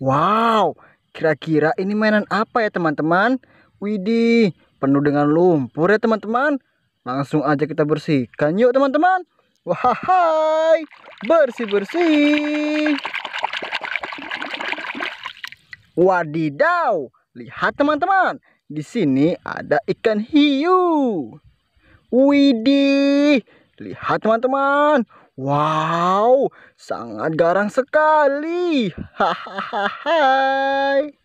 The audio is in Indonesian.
Wow, kira-kira ini mainan apa ya teman-teman? Widih, penuh dengan lumpur ya teman-teman. Langsung aja kita bersihkan yuk teman-teman. Wahai, bersih-bersih. Wadidaw, lihat teman-teman. Di sini ada ikan hiu. Widih, lihat teman-teman. Wow, sangat garang sekali. Hahaha.